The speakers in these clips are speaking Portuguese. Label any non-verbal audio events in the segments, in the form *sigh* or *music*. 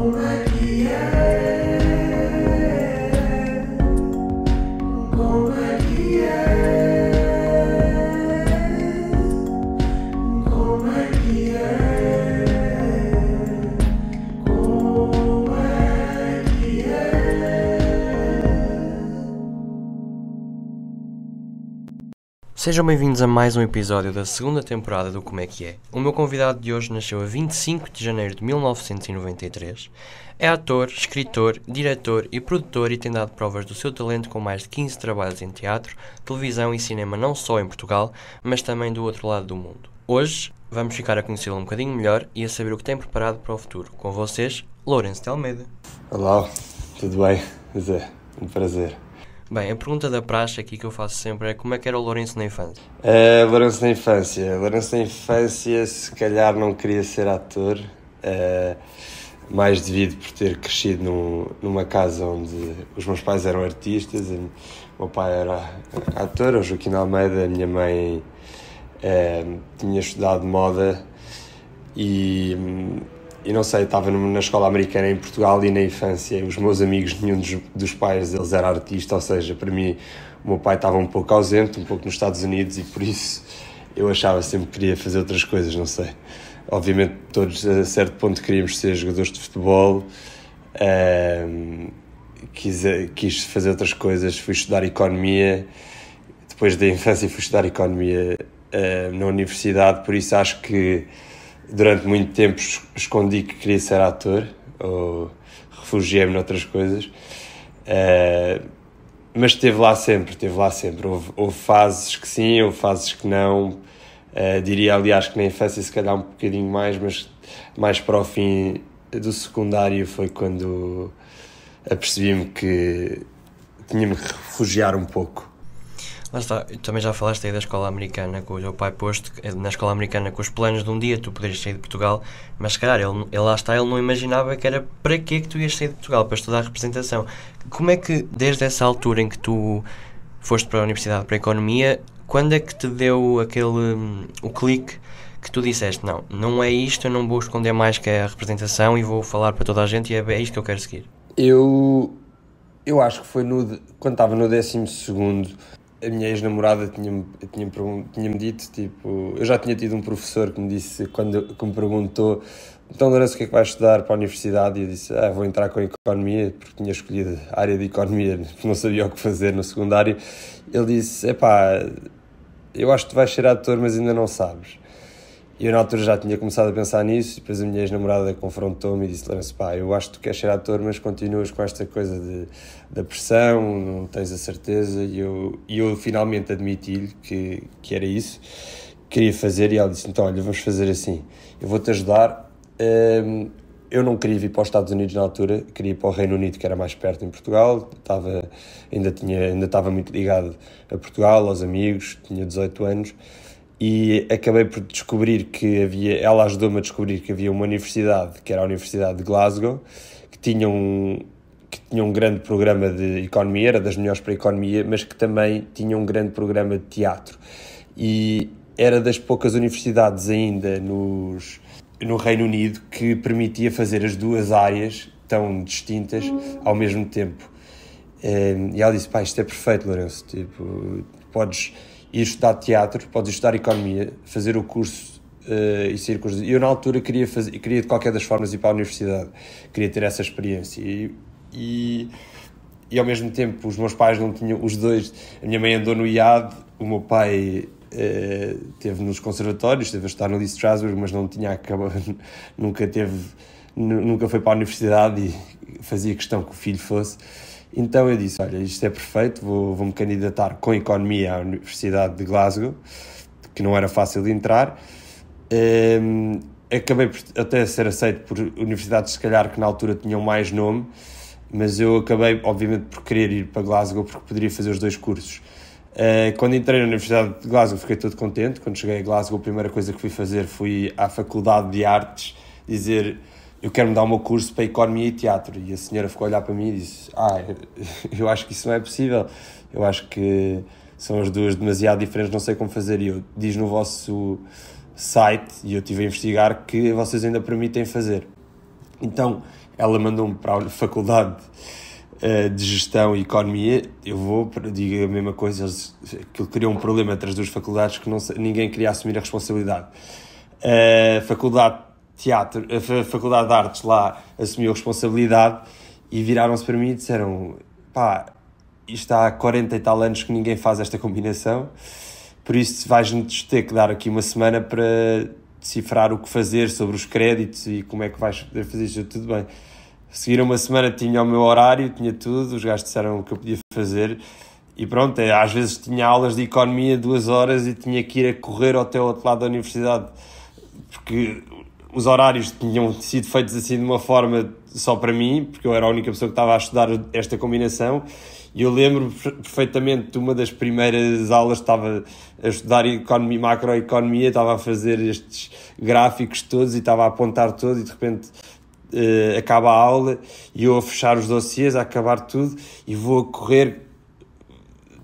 All right. Sejam bem-vindos a mais um episódio da segunda temporada do Como é que é. O meu convidado de hoje nasceu a 25 de janeiro de 1993. É ator, escritor, diretor e produtor e tem dado provas do seu talento com mais de 15 trabalhos em teatro, televisão e cinema não só em Portugal, mas também do outro lado do mundo. Hoje vamos ficar a conhecê-lo um bocadinho melhor e a saber o que tem preparado para o futuro. Com vocês, Lourenço de Almeida. Olá, tudo bem? Zé, um prazer. Bem, a pergunta da praxe aqui que eu faço sempre é como é que era o Lourenço na infância? Uh, Lourenço na infância. Lourenço na infância, se calhar não queria ser ator, é, mais devido por ter crescido num, numa casa onde os meus pais eram artistas. O meu pai era ator, o Joaquim Almeida, a minha mãe é, tinha estudado moda e e não sei, estava na escola americana em Portugal e na infância, os meus amigos, nenhum dos, dos pais deles era artista, ou seja, para mim o meu pai estava um pouco ausente, um pouco nos Estados Unidos e por isso eu achava sempre que queria fazer outras coisas, não sei. Obviamente todos a certo ponto queríamos ser jogadores de futebol, um, ehm, quis, eh, quis fazer outras coisas, fui estudar economia, depois da infância fui estudar economia um, eh, na universidade, por isso acho que durante muito tempo escondi que queria ser ator ou refugiei-me noutras coisas uh, mas esteve lá sempre esteve lá sempre houve, houve fases que sim houve fases que não uh, diria aliás que na infância se calhar um bocadinho mais mas mais para o fim do secundário foi quando apercebi-me que tinha-me que refugiar um pouco Lá está, também já falaste aí da escola americana com o teu pai posto, é na escola americana com os planos de um dia tu poderias sair de Portugal, mas se calhar ele, ele lá está, ele não imaginava que era para quê que tu ias sair de Portugal, para estudar representação. Como é que, desde essa altura em que tu foste para a Universidade para a Economia, quando é que te deu aquele hum, o clique que tu disseste, não, não é isto, eu não vou esconder mais que é a representação e vou falar para toda a gente e é, é isto que eu quero seguir? Eu eu acho que foi no, quando estava no 12 segundo a minha ex-namorada tinha-me tinha tinha dito, tipo, eu já tinha tido um professor que me disse, quando que me perguntou, então Lourenço, o que é que vais estudar para a universidade? E eu disse, ah, vou entrar com a economia, porque tinha escolhido a área de economia, porque *laughs* não sabia o que fazer no secundário. Ele disse, é pá, eu acho que tu vais ser ator, mas ainda não sabes eu na altura já tinha começado a pensar nisso, e depois a minha ex-namorada confrontou-me e disse: "Lance pá, eu acho que tu queres ser ator, mas continuas com esta coisa de, da pressão, não tens a certeza. E eu, e eu finalmente admiti-lhe que, que era isso, queria fazer, e ela disse: Então, olha, vamos fazer assim, eu vou-te ajudar. Um, eu não queria vir para os Estados Unidos na altura, queria ir para o Reino Unido, que era mais perto em Portugal, estava, ainda, tinha, ainda estava muito ligado a Portugal, aos amigos, tinha 18 anos e acabei por descobrir que havia, ela ajudou-me a descobrir que havia uma universidade, que era a Universidade de Glasgow, que tinha um, que tinha um grande programa de economia, era das melhores para a economia, mas que também tinha um grande programa de teatro. E era das poucas universidades ainda nos, no Reino Unido que permitia fazer as duas áreas tão distintas ao mesmo tempo. Ehm, e ela disse: Pá, isto é perfeito, Lourenço. Tipo, podes ir estudar teatro, podes estudar economia, fazer o curso uh, e sair com os... Eu, na altura, queria, fazer, queria de qualquer das formas ir para a universidade, queria ter essa experiência. E, e, e ao mesmo tempo, os meus pais não tinham, os dois, a minha mãe andou no IAD, o meu pai uh, teve nos conservatórios, esteve a estudar no Lee Strasbourg, mas não tinha acabado, *laughs* nunca teve, nunca foi para a universidade e fazia questão que o filho fosse. Então eu disse: Olha, isto é perfeito, vou, vou me candidatar com economia à Universidade de Glasgow, que não era fácil de entrar. Um, ehm, acabei por até ser aceito por universidades, se calhar, que na altura tinham mais nome, mas eu acabei, obviamente, por querer ir para Glasgow porque poderia fazer os dois cursos. Uh, quando entrei na Universidade de Glasgow fiquei todo contente. Quando cheguei a Glasgow, a primeira coisa que fui fazer foi à Faculdade de Artes dizer eu quero-me dar o meu curso para Economia e Teatro. E a senhora ficou a olhar para mim e disse: Ah, *laughs* eu acho que isso não é possível. Eu acho que são as duas demasiado diferentes, não sei como fazer. E eu diz no vosso site, e eu tive a investigar, que vocês ainda permitem fazer. Então, ela mandou-me para a *laughs* faculdade eh, de gestão e economia, eu vou, digo a mesma coisa, aquilo criou um problema entre as duas faculdades que não, ninguém queria assumir a responsabilidade. A eh, faculdade teatro, a Faculdade de Artes lá assumiu a responsabilidade e viraram-se para mim e disseram: pá, isto há 40 e tal anos que ninguém faz esta combinação, por isso vais-nos ter que dar aqui uma semana para decifrar o que fazer sobre os créditos e como é que vais poder fazer isto tudo bem. Seguiram uma semana, tinha o meu horário, tinha tudo, os gajos disseram o que eu podia fazer e pronto, é, às vezes tinha aulas de economia duas horas e tinha que ir a correr até o outro lado da universidade porque os horários tinham sido feitos assim de uma forma só para mim, porque eu era a única pessoa que estava a estudar esta combinação, e eu lembro perfeitamente de uma das primeiras aulas, estava a estudar economia, macroeconomia, estava a fazer estes gráficos todos e estava a apontar todos, e de repente uh, acaba a aula, e eu a fechar os dossiers, a acabar tudo, e vou a correr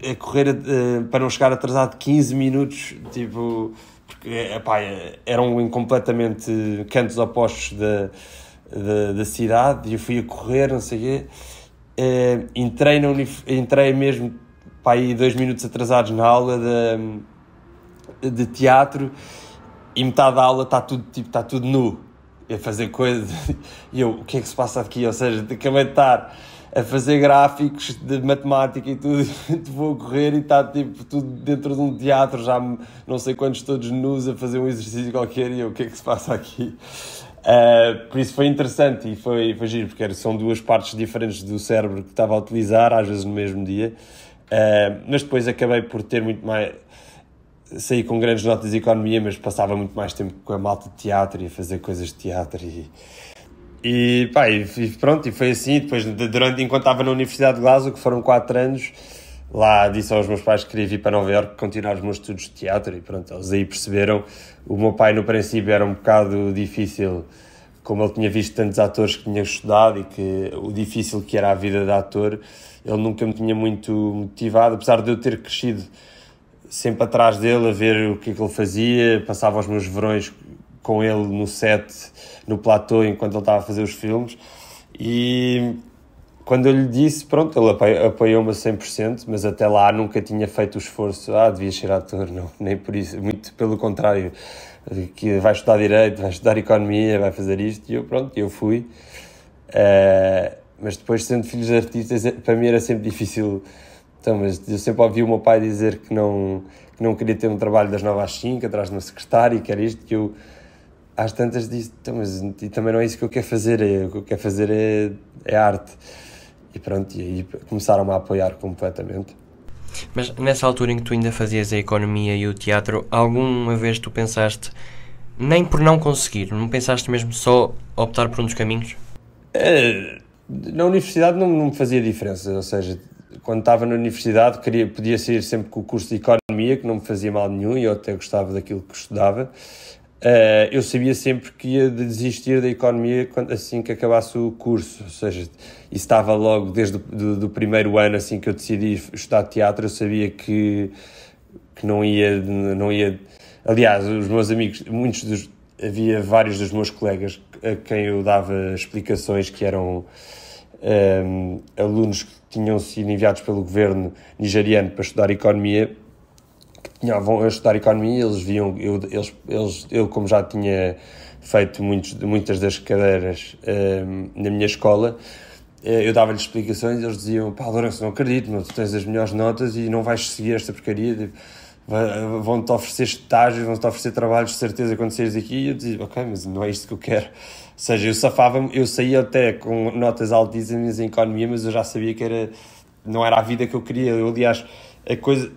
a correr uh, para não chegar atrasado 15 minutos, tipo epá, eram completamente cantos opostos da, da, da, cidade e eu fui a correr, não sei o quê. Uh, entrei, na unif entrei mesmo pá, aí dois minutos atrasados na aula de, de teatro e metade da aula está tudo, tipo, está tudo nu a fazer coisas *laughs* e eu, o que é que se passa aqui? Ou seja, acabei de estar a fazer gráficos de matemática e tudo, *laughs* te vou correr e está tipo tudo dentro de um teatro, já não sei quantos todos nus a fazer um exercício qualquer e eu, o que é que se passa aqui? Uh, por isso foi interessante e foi, foi giro, porque são duas partes diferentes do cérebro que estava a utilizar, às vezes no mesmo dia, uh, mas depois acabei por ter muito mais saí com grandes notas de economia, mas passava muito mais tempo com a malta de teatro e a fazer coisas de teatro e e, pá, e pronto, e foi assim. Depois, durante, enquanto estava na Universidade de Glasgow, que foram 4 anos, lá disse aos meus pais que queria vir para Nova Iorque continuar os meus estudos de teatro. E pronto, eles aí perceberam. O meu pai, no princípio, era um bocado difícil, como ele tinha visto tantos atores que tinha estudado e que o difícil que era a vida de ator, ele nunca me tinha muito motivado, apesar de eu ter crescido sempre atrás dele a ver o que, é que ele fazia, passava os meus verões com ele no set, no platô, enquanto ele estava a fazer os filmes. E quando eu lhe disse, pronto, ele apoiou-me a 100%, mas até lá nunca tinha feito o esforço, ah, devia ser ator, *laughs* não, nem por isso, muito pelo contrário, que vai estudar Direito, vai estudar Economia, vai fazer isto, e eu, pronto, eu fui. Uh, mas depois, sendo filhos de artistas, é, para mim era sempre difícil, então, mas eu sempre ouvi o meu pai dizer que não, que não queria ter um trabalho das 9 às 5, atrás de uma secretária, que era isto, que eu às tantas disse, então, mas e também não é isso que eu quero fazer, é, o que eu quero fazer é, é arte. E pronto, e aí começaram-me a apoiar completamente. Mas nessa altura em que tu ainda fazias a economia e o teatro, alguma vez tu pensaste, nem por não conseguir, não pensaste mesmo só optar por um dos caminhos? É, na universidade não, não me fazia diferença, ou seja, quando estava na universidade queria, podia sair sempre com o curso de economia, que não me fazia mal nenhum e eu até gostava daquilo que estudava. Eh, eu sabia sempre que ia desistir da economia quando, assim que acabasse o curso, ou seja, isso estava logo desde o primeiro ano, assim que eu decidi estudar teatro, eu sabia que, que não, ia, não ia. Aliás, os meus amigos, muitos dos. Havia vários dos meus colegas a quem eu dava explicações que eram um, ehm, alunos que tinham sido enviados pelo governo nigeriano para estudar economia que tinha, vão estudar economia, eles viam, eu, eles, eles, eu como já tinha feito muitos, muitas das cadeiras ehm, na minha escola, eh, eu dava-lhes explicações, eles diziam, pá, Lourenço, não acredito, tu tens as melhores notas e não vais seguir esta porcaria, vão-te oferecer estágios, vão-te oferecer trabalhos de certeza quando saíres daqui, e eu dizia, ok, mas não é isto que eu quero. Ou seja, eu safava-me, eu saía até com notas altíssimas em economia, mas eu já sabia que era, não era a vida que eu queria. Eu, aliás, a coisa,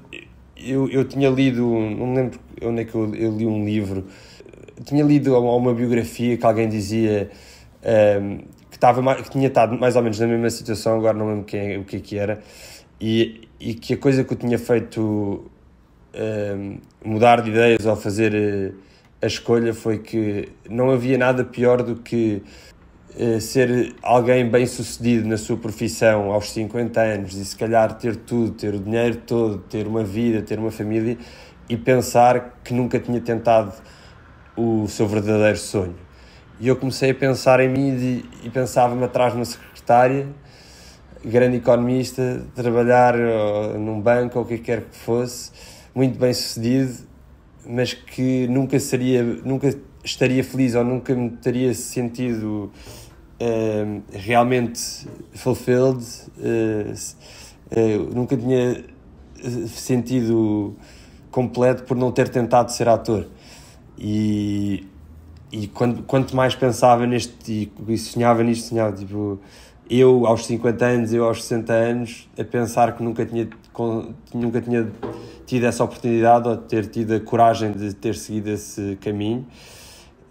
eu, eu tinha lido, não me lembro onde é que eu, eu li um livro, tinha lido uma, uma biografia que alguém dizia um, ehm, que, estava, que tinha estado mais ou menos na mesma situação, agora não lembro quem, é, o que é que era, e, e que a coisa que eu tinha feito um, ehm, mudar de ideias ao fazer eh, a escolha foi que não havia nada pior do que eh, ser alguém bem sucedido na sua profissão aos 50 anos e se calhar ter tudo, ter o dinheiro todo, ter uma vida, ter uma família e pensar que nunca tinha tentado o seu verdadeiro sonho. E eu comecei a pensar em mim e, e pensava-me atrás de uma secretária, grande economista, trabalhar eh, num banco ou o que quer que fosse, muito bem sucedido, mas que nunca seria, nunca estaria feliz ou nunca me teria sentido Ehm, realmente fulfilled. Uh, nunca tinha eh, sentido completo por não ter tentado ser ator. E, e quando, quanto mais pensava neste e, sonhava nisto, sonhava tipo eu aos 50 anos, eu aos 60 anos, a pensar que nunca tinha, nunca tinha tido essa oportunidade ou ter tido a coragem de ter seguido esse caminho.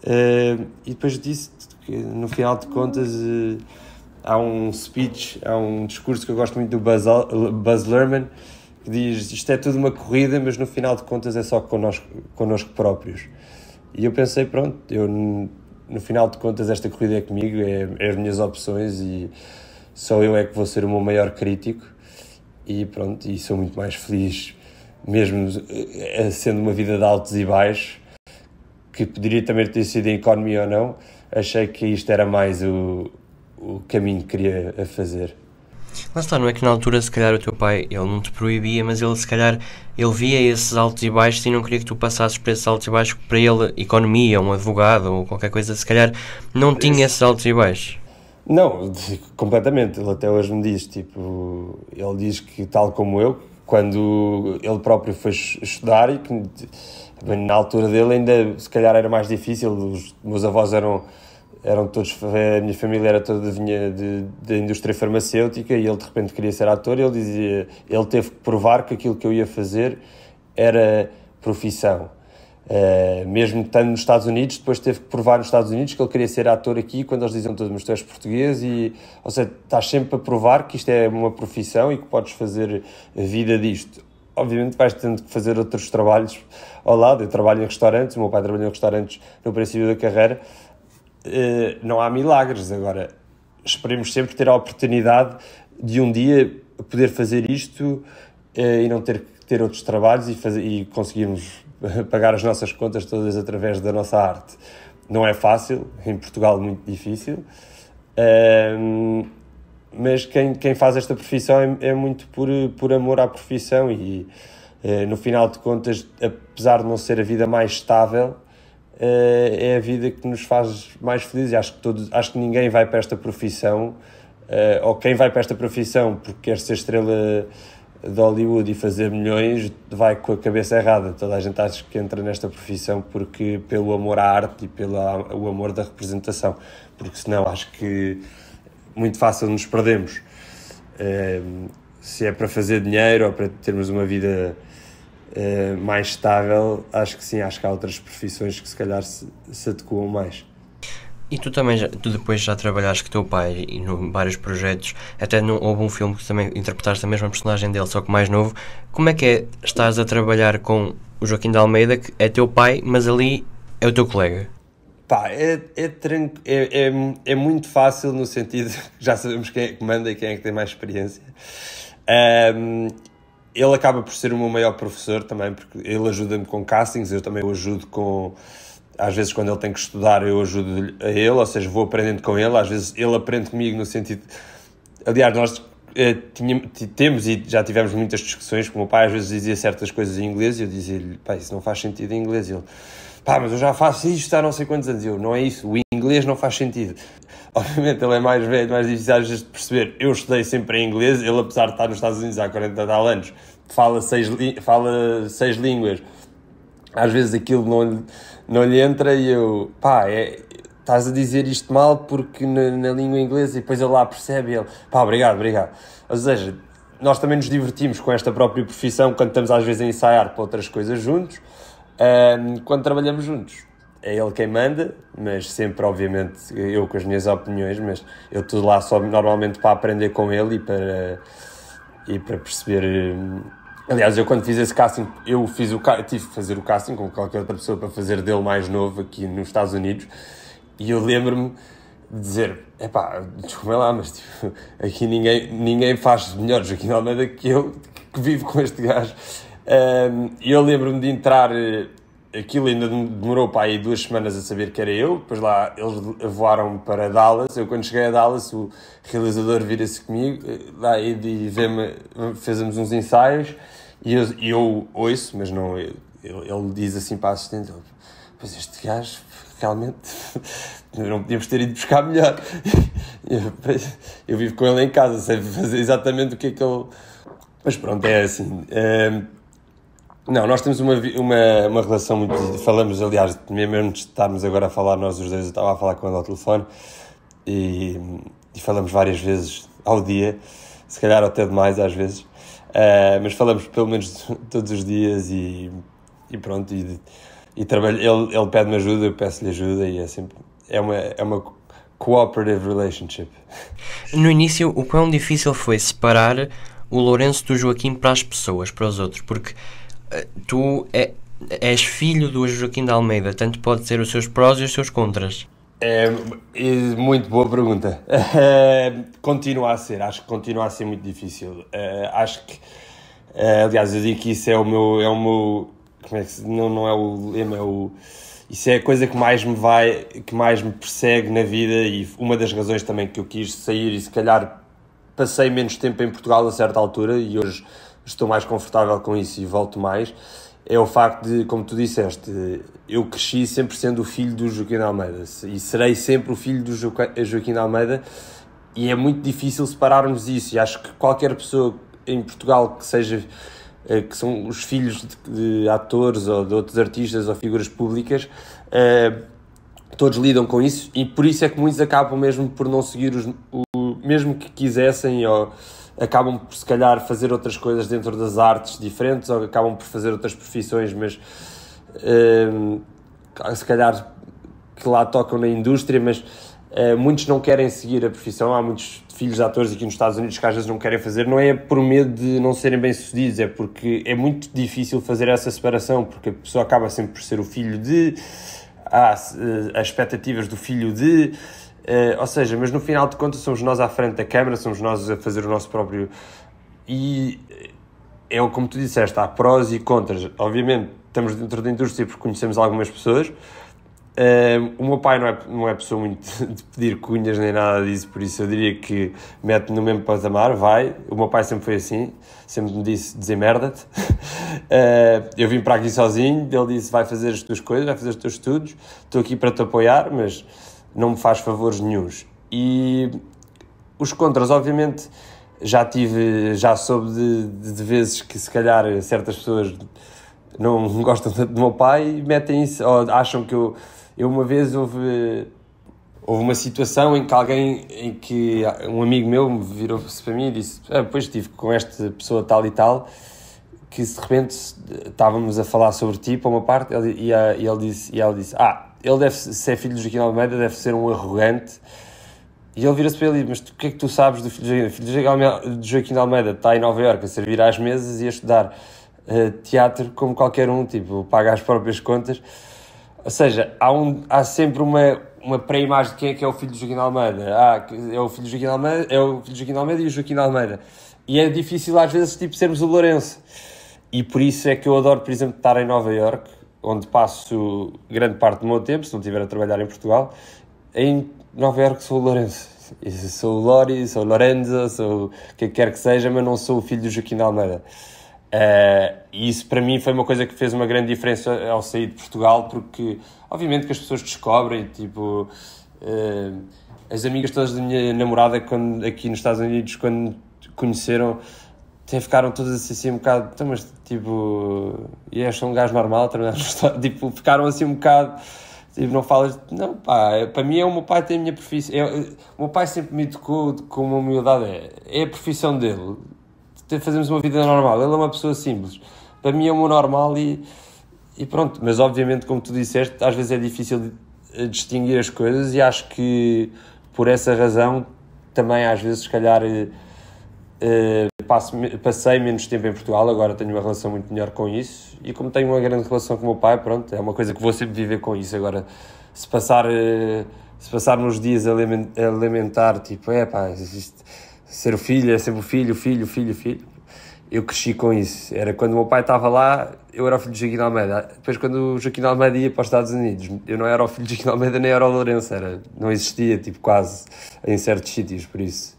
Uh, e depois disso porque no final de contas eh, há um speech, há um discurso que eu gosto muito do Buzz, Lerman que diz isto é tudo uma corrida, mas no final de contas é só connosco, connosco próprios. E eu pensei, pronto, eu no final de contas esta corrida é comigo, é, é as minhas opções e só eu é que vou ser o meu maior crítico e pronto, e sou muito mais feliz mesmo eh, sendo uma vida de altos e baixos que poderia também ter sido em economia ou não, achei que isto era mais o, o caminho que queria a fazer. Lá está, não é que na altura se calhar o teu pai, ele não te proibia, mas ele se calhar, ele via esses altos e baixos e não queria que tu passasses por esses altos e baixos, para ele, economia, um advogado ou qualquer coisa, se calhar não tinha esses altos e baixos. Não, completamente, ele até hoje me diz, tipo, ele diz que tal como eu, quando ele próprio foi estudar e que na altura dele ainda se calhar era mais difícil, os meus avós eram eram todos, a minha família era toda vinha de, da indústria farmacêutica e ele de repente queria ser ator, ele dizia, ele teve que provar que aquilo que eu ia fazer era profissão. Uh, mesmo estando nos Estados Unidos, depois teve que provar nos Estados Unidos que ele queria ser ator aqui, quando eles diziam todos, mas tu és português e, ou seja, estás sempre a provar que isto é uma profissão e que podes fazer vida disto obviamente vais tendo que fazer outros trabalhos ao lado. Eu trabalho em restaurantes, o meu pai trabalhou em restaurantes no princípio da carreira. Eh, não há milagres. Agora, esperemos sempre ter a oportunidade de um dia poder fazer isto eh, e não ter que ter outros trabalhos e, fazer, e conseguirmos *laughs* pagar as nossas contas todas através da nossa arte. Não é fácil, em Portugal muito difícil. Ehm, mas quem, quem faz esta profissão é, é muito por, por amor à profissão e, eh, no final de contas, apesar de não ser a vida mais estável, eh, é a vida que nos faz mais felizes. Acho que, todos, acho que ninguém vai para esta profissão, eh, ou quem vai para esta profissão porque quer ser estrela de Hollywood e fazer milhões, vai com a cabeça errada. Toda a gente acha que entra nesta profissão porque pelo amor à arte e pelo amor da representação, porque senão acho que muito fácil nos perdemos. Ehm, se é para fazer dinheiro ou para termos uma vida uh, mais estável, acho que sim, acho que há outras profissões que se calhar se, se adequam mais. E tu também, já, tu depois já trabalhaste com teu pai e em vários projetos, até não, houve um filme que também interpretaste a mesma personagem dele, só que mais novo. Como é que é, estás a trabalhar com o Joaquim de Almeida, que é teu pai, mas ali é o teu colega? Pá, é, é, tranqu... é, é, é muito fácil no sentido que *laughs* já sabemos quem é que manda e quem é que tem mais experiência. Um, ele acaba por ser o meu maior professor também, porque ele ajuda-me com castings, eu também o ajudo com. Às vezes, quando ele tem que estudar, eu ajudo a ele, ou seja, vou aprendendo com ele. Às vezes, ele aprende comigo no sentido. Aliás, nós eh, tínhamos, temos e já tivemos muitas discussões. Com o meu pai, às vezes, dizia certas coisas em inglês e eu dizia-lhe: pai, isso não faz sentido em inglês. E ele pá, mas eu já faço isto há não sei quantos anos. Eu, não é isso, o inglês não faz sentido. *laughs* Obviamente ele é mais velho, mais difícil às vezes de perceber. Eu estudei sempre em inglês, ele apesar de estar nos Estados Unidos há 40 tal anos, fala seis, fala seis línguas. Às vezes aquilo não, não lhe entra e eu, pá, é, estás a dizer isto mal porque na, na, língua inglesa e depois ele lá percebe ele, pá, obrigado, obrigado. Ou seja, nós também nos divertimos com esta própria profissão quando estamos às vezes a ensaiar para outras coisas juntos. Um, quando trabalhamos juntos, é ele quem manda, mas sempre, obviamente, eu com as minhas opiniões, mas eu estou lá só normalmente para aprender com ele e para, e para perceber. Hum, aliás, eu quando fiz esse casting, eu fiz o, tive que fazer o casting com qualquer outra pessoa para fazer dele mais novo aqui nos Estados Unidos e eu lembro-me de dizer: epá, desculpa lá, mas tipo, *laughs* aqui ninguém, ninguém faz melhores aqui na Almeida que eu que vivo com este gajo. E eu lembro-me de entrar, eh, aquilo ainda demorou para aí duas semanas a saber que era eu, depois lá eles voaram para Dallas. Eu, quando cheguei a Dallas, o realizador vira-se comigo eh, lá, e fazemos uns ensaios. E eu, eu ouço, mas não. Ele, ele diz assim para a assistente: Pois este gajo realmente *laughs* não podíamos ter ido buscar melhor. *laughs* Eu, eu vivo com ele em casa, sei fazer exatamente o que é que ele. Mas pronto, é assim. Não, nós temos uma, uma, uma relação muito. Falamos, aliás, mesmo de estarmos agora a falar, nós os dois, eu estava a falar com ele ao telefone e, e falamos várias vezes ao dia, se calhar até demais às vezes, uh, mas falamos pelo menos *laughs* todos os dias e, e pronto. E, e trabalho, ele, ele pede-me ajuda, eu peço-lhe ajuda e é sempre. É uma, é uma cooperative relationship. No início, o quão difícil foi separar o Lourenço do Joaquim para as pessoas, para os outros, porque eh, tu é, és filho do Joaquim de Almeida, tanto pode ser os seus prós e os seus contras. É, é muito boa pergunta. Eh, continua a ser, acho que continua a ser muito difícil. Eh, acho que, aliás, eu digo que isso é o meu, é o meu, como é que se, não, não é o lema, é o isso é a coisa que mais me vai, que mais me persegue na vida e uma das razões também que eu quis sair e se calhar passei menos tempo em Portugal a certa altura e hoje estou mais confortável com isso e volto mais, é o facto de, como tu disseste, eu cresci sempre sendo o filho do Joaquim Almeida e serei sempre o filho do Joaquim Almeida e é muito difícil separarmos isso e acho que qualquer pessoa em Portugal que seja eh, que são os filhos de, de atores ou de outros artistas ou figuras públicas eh, todos lidam com isso e por isso é que muitos acabam mesmo por não seguir os, o mesmo que quisessem ou acabam por se calhar fazer outras coisas dentro das artes diferentes ou acabam por fazer outras profissões, mas hum, se calhar que lá tocam na indústria, mas eh, muitos não querem seguir a profissão. Há muitos filhos de atores aqui nos Estados Unidos que às vezes não querem fazer, não é por medo de não serem bem-sucedidos, é porque é muito difícil fazer essa separação, porque a pessoa acaba sempre por ser o filho de. Há eh, as expectativas do filho de Uh, ou seja, mas no final de contas somos nós à frente da câmara, somos nós a fazer o nosso próprio. E é como tu disseste, há prós e contras. Obviamente, estamos dentro da indústria porque conhecemos algumas pessoas. Uh, o meu pai não é, não é pessoa muito *laughs* de pedir cunhas nem nada disso, por isso eu diria que mete-me no mesmo patamar, vai. O meu pai sempre foi assim, sempre me disse desemerda-te. Uh, *laughs* eh, eu vim para aqui sozinho, ele disse vai fazer as tuas coisas, vai fazer os teus estudos, estou aqui para te apoiar, mas não me faz favores nenhums. E os contras, obviamente, já tive, já soube de, de, de vezes que se calhar certas pessoas não *laughs* gostam tanto do meu pai e metem isso, ou acham que eu, eu uma vez houve, houve uma situação em que alguém, em que um amigo meu virou-se para mim e disse, ah, pois estive com esta pessoa tal e tal, que de repente estávamos a falar sobre ti para uma parte e, ele, e ele disse, e ele disse, ah, ele deve ser filho de Joaquim Almeida, deve ser um arrogante. E ele vira-se para ele e diz, mas o que é que tu sabes do filho de Joaquim Almeida? de Joaquim Almeida está em Nova Iorque a servir às mesas e a estudar uh, teatro como qualquer um, tipo, paga as próprias contas. Ou seja, há, um, há sempre uma, uma pré-imagem de quem é que é o filho de Joaquim Almeida. Ah, é o filho de Joaquim Almeida, é o filho de Joaquim Almeida e o Joaquim Almeida. E é difícil às vezes, tipo, sermos o Lourenço. E por isso é que eu adoro, por exemplo, estar em Nova Iorque onde passo grande parte do meu tempo, se não estiver a trabalhar em Portugal. Em Nova Iorque sou o Lourenço. Sou o Lori, sou o Lorenzo, sou o que quer que seja, mas não sou o filho do Joaquim de Almeida. Uh, e isso para mim foi uma coisa que fez uma grande diferença ao sair de Portugal, porque obviamente que as pessoas descobrem, tipo, uh, as amigas todas da minha namorada quando, aqui nos Estados Unidos, quando conheceram, até ficaram todos assim, assim, um bocado, então, mas tipo, e és um gajo normal, tipo, ficaram assim um bocado, tipo, não falas, não, pá, é, para mim é o meu pai tem a minha profissão, é, o meu pai sempre me educou com uma humildade, é, é a profissão dele, fazemos uma vida normal, ele é uma pessoa simples, para mim é o meu normal e, e pronto, mas obviamente, como tu disseste, às vezes é difícil distinguir as coisas e acho que por essa razão também às vezes, se calhar eh, eh, passei menos tempo em Portugal, agora tenho uma relação muito melhor com isso. E como tenho uma grande relação com o meu pai, pronto, é uma coisa que vou sempre viver com isso. Agora, se passar, eh, se passar nos dias a lamentar, tipo, é pá, ser o filho é sempre o filho, o filho, o filho, o filho. Eu cresci com isso. Era quando o meu pai estava lá, eu era o filho de Joaquim Almeida. Depois, quando o Joaquim Almeida ia para os Estados Unidos, eu não era o filho de Joaquim Almeida nem era o Lourenço, era, não existia, tipo, quase em certos sítios, por isso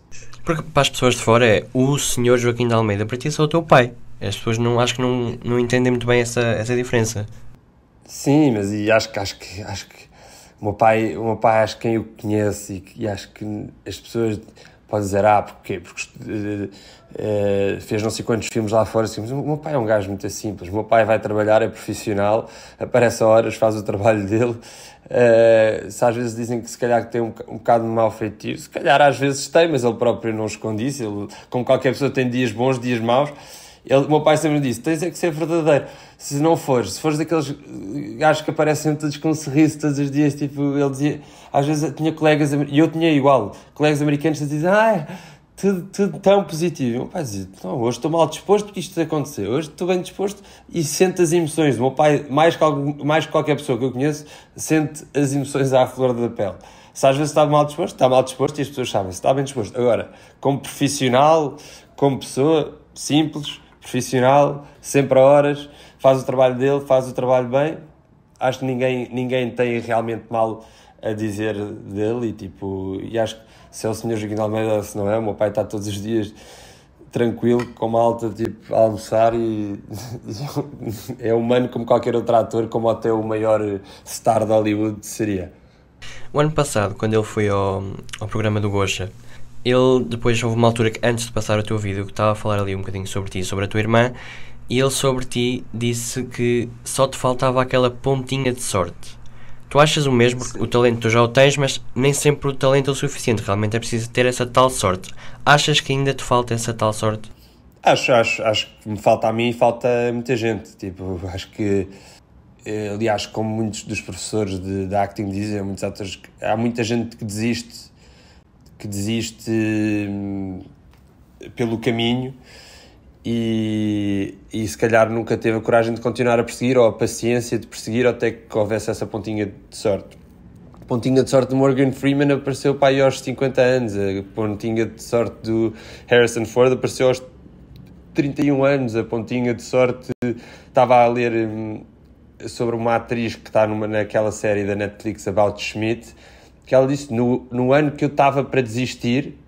porque para as pessoas de fora é o senhor Joaquim de Almeida, para ti sou o teu pai. As pessoas não, acho que não, não entendem muito bem essa, essa diferença. Sim, mas e acho que acho que acho que o meu pai, o meu pai acho que quem o conhece e, e acho que as pessoas podem dizer ah, porque, porque uh, uh, eh, fez não sei quantos filmes lá fora assim, mas o meu pai é um gajo muito simples, o meu pai vai trabalhar, é profissional, aparece a horas, faz o trabalho dele eh, se às vezes dizem que se calhar tem um, um bocado de mau feitiço, se calhar às vezes tem, mas ele próprio não esconde isso. Ele, como qualquer pessoa, tem dias bons, dias maus. Ele, o meu pai sempre me disse: tens é que ser verdadeiro. Se não fores, se fores daqueles eh, gajos que aparecem todos com um sorriso todos os dias, tipo, ele dizia, às vezes tinha colegas, e eu tinha igual, colegas americanos que diziam: ah, tudo, tudo tão positivo. Eu, pai então, hoje estou mal disposto porque isto aconteceu. Hoje estou bem disposto e sente as emoções. O meu pai, mais que, algum, mais que qualquer pessoa que eu conheço, sente as emoções à flor da pele. Se às vezes está mal disposto, está mal disposto e as pessoas sabem se está bem disposto. Agora, como profissional, como pessoa simples, profissional, sempre a horas, faz o trabalho dele, faz o trabalho bem. Acho que ninguém, ninguém tem realmente mal a dizer dele e tipo, e acho que se é o Sr. Joaquim Almeida se não é, o meu pai está todos os dias tranquilo, com uma alta tipo, a almoçar e *laughs* é humano como qualquer outro ator, como até o maior star de Hollywood seria. O ano passado, quando ele foi ao, ao programa do Gosha, ele depois houve uma altura que antes de passar o teu vídeo que estava a falar ali um bocadinho sobre ti, sobre a tua irmã, e ele sobre ti disse que só te faltava aquela pontinha de sorte. Tu achas o mesmo, o talento tu já o tens, mas nem sempre o talento é o suficiente. Realmente é preciso ter essa tal sorte. Achas que ainda te falta essa tal sorte? Acho, acho, acho que me falta a mim e falta muita gente. Tipo, *laughs* acho que, eh, aliás, como muitos dos professores de, de acting dizem, muitos atores, há muita gente que desiste, que desiste hum, pelo caminho e, e se calhar nunca teve a coragem de continuar a perseguir ou a paciência de perseguir até que houvesse essa pontinha de sorte. A pontinha de sorte de Morgan Freeman apareceu para aí aos 50 anos, a pontinha de sorte do Harrison Ford apareceu aos 31 anos, a pontinha de sorte estava a ler hum, sobre uma atriz que está numa, naquela série da Netflix About Schmidt, que ela disse no, no ano que eu estava para desistir,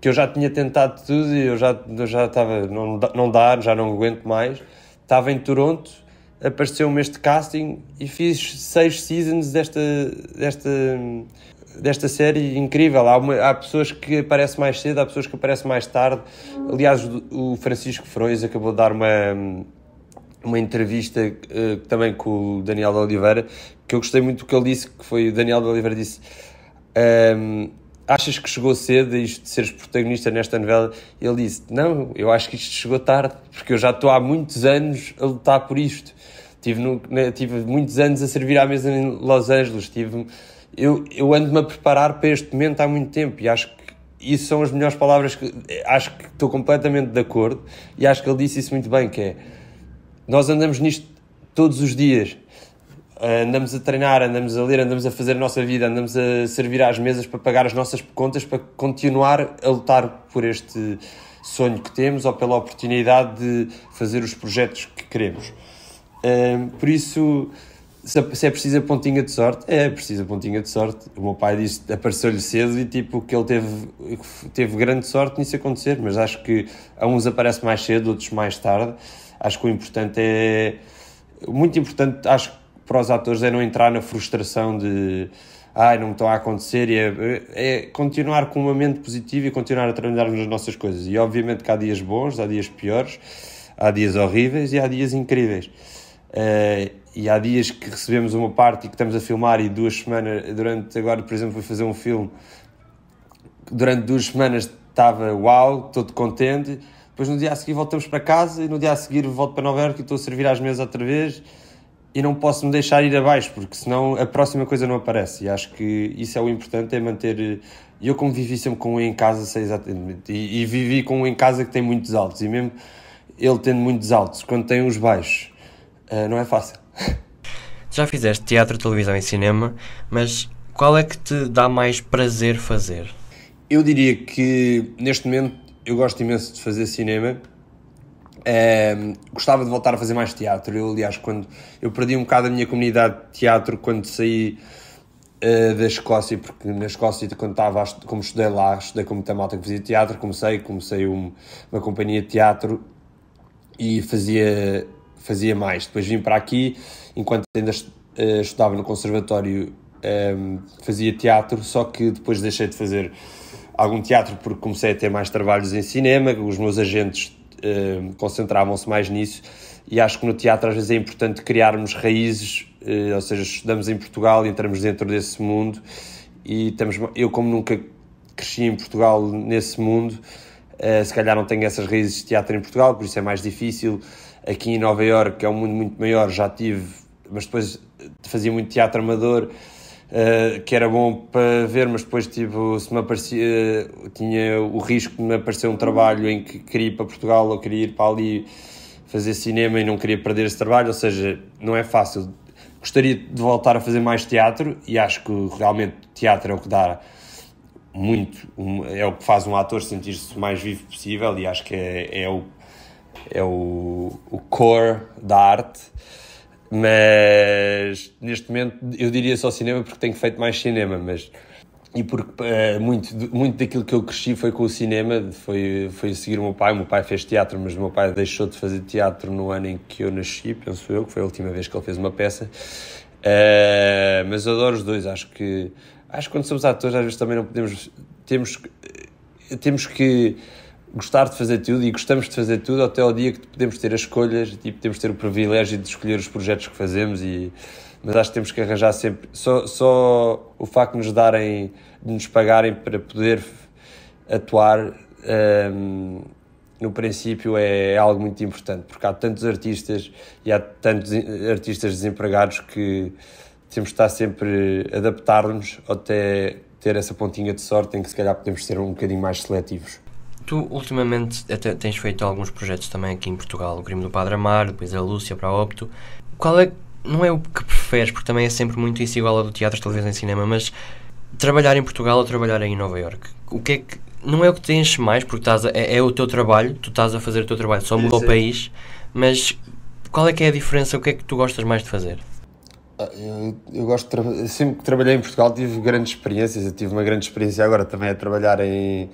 que eu já tinha tentado tudo e eu já, eu já estava, não, não dá, já não aguento mais. Estava em Toronto, apareceu-me este casting e fiz seis seasons desta, desta, desta série incrível. Há, uma, há pessoas que aparecem mais cedo, há pessoas que aparecem mais tarde. Aliás, o Francisco Frois acabou de dar uma, uma entrevista uh, também com o Daniel de Oliveira, que eu gostei muito do que ele disse, que foi o Daniel de Oliveira disse... Um, ehm, achas que chegou cedo isto de seres protagonista nesta novela? Ele disse: Não, eu acho que isto chegou tarde, porque eu já estou há muitos anos a lutar por isto. Tive, no, né, tive muitos anos a servir à mesa em Los Angeles. Tive, eu eu ando-me a preparar para este momento há muito tempo e acho que isso são as melhores palavras que acho que estou completamente de acordo e acho que ele disse isso muito bem: que é nós andamos nisto todos os dias eh, andamos a treinar, andamos a ler, andamos a fazer a nossa vida, andamos a servir às mesas para pagar as nossas contas, para continuar a lutar por este sonho que temos ou pela oportunidade de fazer os projetos que queremos. Eh, por isso, se é preciso a pontinha de sorte, é preciso a pontinha de sorte. O meu pai disse, apareceu-lhe cedo e tipo que ele teve, teve grande sorte nisso acontecer, mas acho que a uns aparece mais cedo, outros mais tarde. Acho que o importante é. Muito importante, acho que para os atores é não entrar na frustração de ai, ah, não estão a acontecer, e é, é, continuar com uma mente positiva e continuar a trabalhar nas nossas coisas. E obviamente que há dias bons, há dias piores, há dias horríveis e há dias incríveis. Uh, e há dias que recebemos uma parte e que estamos a filmar e duas semanas, durante agora, por exemplo, fui fazer um filme, durante duas semanas estava uau, todo contente, depois no dia a seguir voltamos para casa e no dia a seguir volto para Nova Iorque e estou a servir às mesas outra vez e não posso me deixar ir abaixo, porque senão a próxima coisa não aparece. E acho que isso é o importante, é manter. Eu como vivi sempre com um em casa, sei exatamente, e, e vivi com um em casa que tem muitos altos, e mesmo ele tendo muitos altos, quando tem os baixos, uh, não é fácil. *laughs* Já fizeste teatro, televisão e cinema, mas qual é que te dá mais prazer fazer? Eu diria que neste momento eu gosto imenso de fazer cinema, Ehm, gostava de voltar a fazer mais teatro. Eu, aliás, quando eu perdi um bocado a minha comunidade de teatro quando saí eh, da Escócia, porque na Escócia, quando estava, como estudei lá, estudei com muita malta que fazia teatro, comecei, comecei um, uma companhia de teatro e fazia, fazia mais. Depois vim para aqui, enquanto ainda eh, estudava no conservatório, ehm, fazia teatro, só que depois deixei de fazer algum teatro porque comecei a ter mais trabalhos em cinema, os meus agentes eh, concentravam-se mais nisso. E acho que no teatro às vezes é importante criarmos raízes, eh, ou seja, estudamos em Portugal e entramos dentro desse mundo. E estamos, eu, como nunca cresci em Portugal nesse mundo, eh, se calhar não tenho essas raízes de teatro em Portugal, por isso é mais difícil. Aqui em Nova Iorque, que é um mundo muito maior, já tive, mas depois fazia muito teatro amador eh, que era bom para ver, mas depois tipo, se me aparecia, eh, tinha o risco de me aparecer um trabalho em que queria ir para Portugal ou queria ir para ali fazer cinema e não queria perder esse trabalho, ou seja, não é fácil. Gostaria de voltar a fazer mais teatro e acho que realmente teatro é o que dá muito, é o que faz um ator sentir-se o mais vivo possível e acho que é, é, o, é o, o core da arte. Mas neste momento eu diria só cinema porque tenho feito mais cinema, mas e porque uh, muito, muito daquilo que eu cresci foi com o cinema, foi, foi seguir o meu pai. O meu pai fez teatro, mas o meu pai deixou de fazer teatro no ano em que eu nasci, penso eu, que foi a última vez que ele fez uma peça. Uh, mas eu adoro os dois, acho que acho que quando somos atores às vezes também não podemos. Temos, temos que gostar de fazer tudo e gostamos de fazer tudo até ao dia que podemos ter as escolhas e tipo, podemos ter o privilégio de escolher os projetos que fazemos e mas acho que temos que arranjar sempre só, só o facto de nos darem de nos pagarem para poder atuar um, no princípio é, é algo muito importante porque há tantos artistas e há tantos artistas desempregados que temos de estar sempre adaptar-nos até ter essa pontinha de sorte em que se calhar podemos ser um bocadinho mais seletivos Tu, ultimamente, até tens feito alguns projetos também aqui em Portugal, o Crime do Padre Amar, depois a Lúcia para a Opto. Qual é, não é o que preferes, porque também é sempre muito isso igual ao do teatro, televisão e cinema, mas trabalhar em Portugal ou trabalhar em Nova Iorque? O que é que, não é o que te enche mais, porque estás a, é, é, o teu trabalho, tu estás a fazer o teu trabalho, só mudou o país, mas qual é que é a diferença, o que é que tu gostas mais de fazer? Ah, eu, eu gosto de sempre que trabalhei em Portugal tive grandes experiências, eu tive uma grande experiência agora também a trabalhar em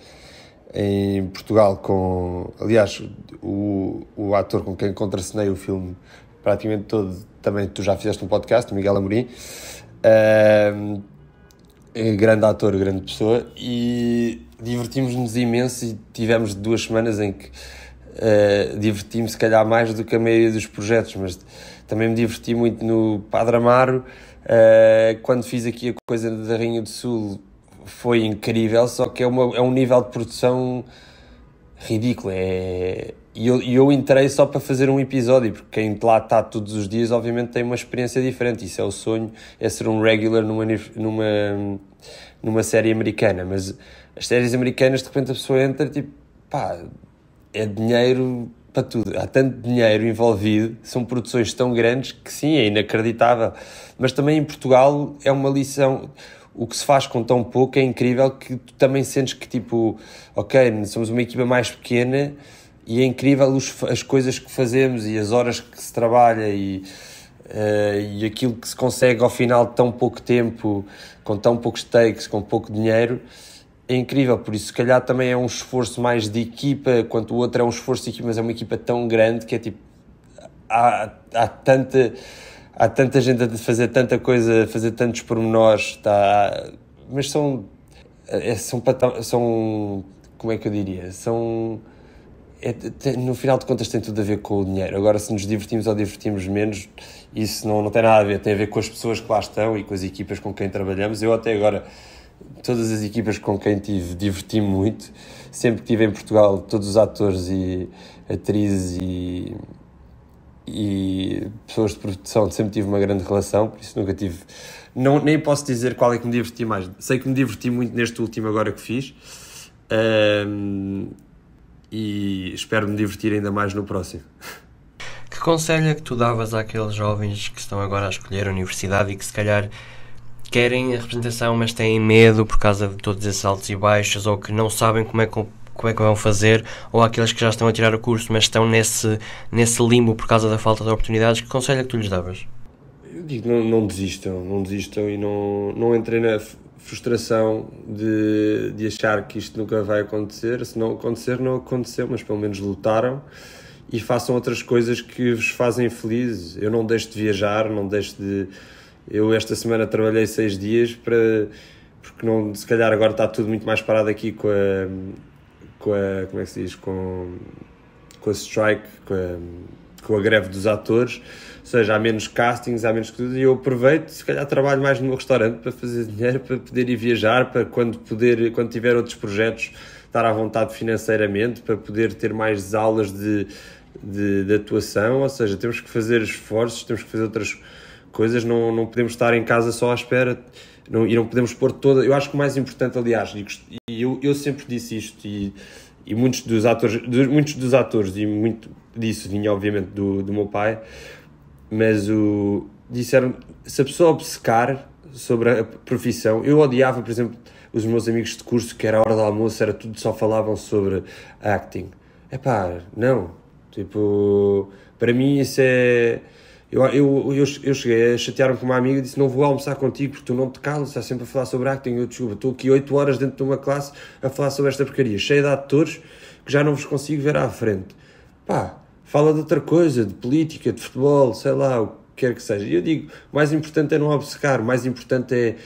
em Portugal com. Aliás, o, o ator com quem contracenei o filme praticamente todo, também tu já fizeste um podcast, Miguel Amorim. Ehm, é grande ator, grande pessoa, e divertimos-nos imenso e tivemos duas semanas em que uh, eh, diverti-me se calhar mais do que a maioria dos projetos, mas também me diverti muito no Padre Amaro, uh, quando fiz aqui a coisa da Rainha do Sul, foi incrível, só que é, uma, é um nível de produção ridículo. É... E eu, eu entrei só para fazer um episódio, porque quem lá está todos os dias, obviamente, tem uma experiência diferente. Isso é o sonho, é ser um regular numa, numa, numa série americana. Mas as séries americanas, de repente, a pessoa entra tipo, pá, é dinheiro para tudo. Há tanto dinheiro envolvido, são produções tão grandes que sim, é inacreditável. Mas também em Portugal é uma lição o que se faz com tão pouco é incrível que tu também sentes que tipo, ok, somos uma equipa mais pequena e é incrível os, as coisas que fazemos e as horas que se trabalha e, uh, e aquilo que se consegue ao final de tão pouco tempo, com tão poucos takes, com pouco dinheiro, é incrível, por isso se calhar também é um esforço mais de equipa, quanto o outro é um esforço de equipa, mas é uma equipa tão grande que é tipo, há, há tanta há tanta gente a fazer tanta coisa, a fazer tantos pormenores, tá, mas são, é, são, são, como é que eu diria, são, é, tem, no final de contas tem tudo a ver com o dinheiro, agora se nos divertimos ou divertimos menos, isso não, não tem nada a ver, tem a ver com as pessoas que lá estão e com as equipas com quem trabalhamos, eu até agora, todas as equipas com quem tive, diverti-me muito, sempre que estive em Portugal, todos os atores e atrizes e e pessoas de produção sempre tive uma grande relação, por isso nunca tive. Não, nem posso dizer qual é que me diverti mais. Sei que me diverti muito neste último agora que fiz um, e espero me divertir ainda mais no próximo. Que conselho é que tu davas àqueles jovens que estão agora a escolher a universidade e que se calhar querem a representação, mas têm medo por causa de todos esses altos e baixos ou que não sabem como é que como é que vão fazer, ou aqueles que já estão a tirar o curso, mas estão nesse, nesse limbo por causa da falta de oportunidades, que conselho é que tu lhes davas? Eu digo, não, não desistam, não desistam e não, não entrem na frustração de, de achar que isto nunca vai acontecer. Se não acontecer, não aconteceu, mas pelo menos lutaram e façam outras coisas que vos fazem felizes. Eu não deixo de viajar, não deixo de. Eu esta semana trabalhei seis dias para. Porque não, se calhar agora está tudo muito mais parado aqui com a, com a, como é que se diz, com, com a strike, com a, com a greve dos atores, ou seja, há menos castings, há menos tudo, e eu aproveito, se calhar trabalho mais no meu restaurante para fazer dinheiro, para poder ir viajar, para quando, poder, quando tiver outros projetos estar à vontade financeiramente, para poder ter mais aulas de, de, de atuação, ou seja, temos que fazer esforços, temos que fazer outras coisas, não, não podemos estar em casa só à espera não, e não podemos pôr toda. Eu acho que o mais importante, aliás, e eu, eu sempre disse isto, e, e muitos dos atores, muitos dos atores, e muito disso vinha, obviamente, do, do meu pai, mas o, disseram se a pessoa obcecar sobre a profissão, eu odiava, por exemplo, os meus amigos de curso, que era a hora do almoço, era tudo, só falavam sobre acting. É pá, não. Tipo, para mim isso é eu, eu, eu, eu cheguei a chatear-me com uma amiga e disse: Não vou almoçar contigo porque tu não te calas, estás sempre a falar sobre acting. Eu, desculpa, estou aqui 8 horas dentro de uma classe a falar sobre esta porcaria, cheia de atores que já não vos consigo ver à frente. Pá, fala de outra coisa, de política, de futebol, sei lá, o que quer que seja. E eu digo: mais importante é não obcecar, mais importante é,